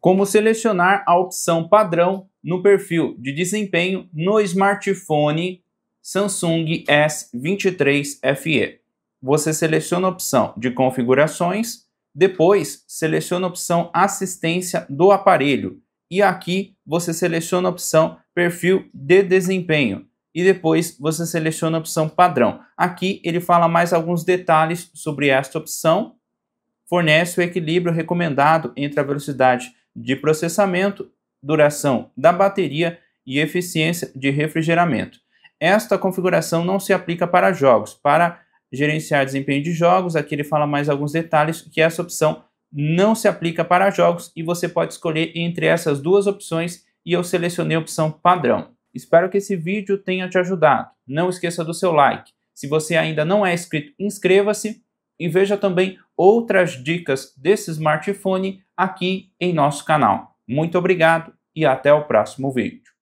como selecionar a opção padrão no perfil de desempenho no smartphone Samsung S23 FE. Você seleciona a opção de configurações, depois seleciona a opção assistência do aparelho e aqui você seleciona a opção perfil de desempenho e depois você seleciona a opção padrão. Aqui ele fala mais alguns detalhes sobre esta opção, fornece o equilíbrio recomendado entre a velocidade de processamento, duração da bateria e eficiência de refrigeramento. Esta configuração não se aplica para jogos. Para gerenciar desempenho de jogos, aqui ele fala mais alguns detalhes que essa opção não se aplica para jogos e você pode escolher entre essas duas opções e eu selecionei a opção padrão. Espero que esse vídeo tenha te ajudado. Não esqueça do seu like. Se você ainda não é inscrito, inscreva-se e veja também outras dicas desse smartphone aqui em nosso canal. Muito obrigado e até o próximo vídeo.